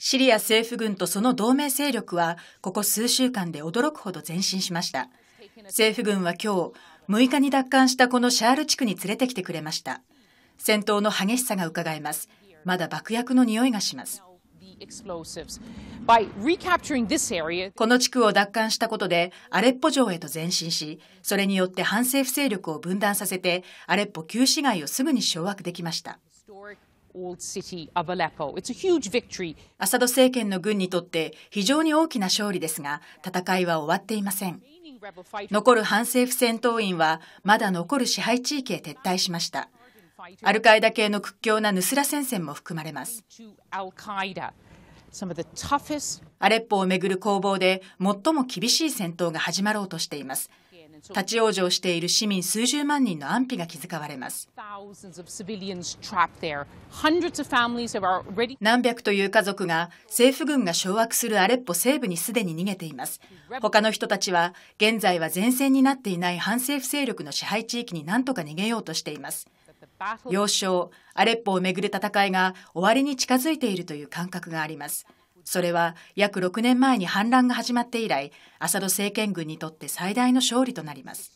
シリア政府軍とその同盟勢力は、ここ数週間で驚くほど前進しました。政府軍は今日、6日に奪還したこのシャール地区に連れてきてくれました。戦闘の激しさがうかがえます。まだ爆薬の匂いがします。この地区を奪還したことで、アレッポ城へと前進し、それによって反政府勢力を分断させて、アレッポ旧市街をすぐに掌握できました。アサド政権の軍にとって非常に大きな勝利ですが、戦いは終わっていません。残る反政府戦闘員はまだ残る支配地域へ撤退しました。アルカイダ系の屈強なヌスラ戦線も含まれます。アレッポをめぐる攻防で最も厳しい戦闘が始まろうとしています。立ち往生している市民数十万人の安否が気遣われます。何百という家族が政府軍が掌握するアレッポ西部にすでに逃げています。他の人たちは現在は前線になっていない反政府勢力の支配地域に何とか逃げようとしています。要衝アレッポをめぐる戦いが終わりに近づいているという感覚があります。それは約6年前に反乱が始まって以来、アサド政権軍にとって最大の勝利となります。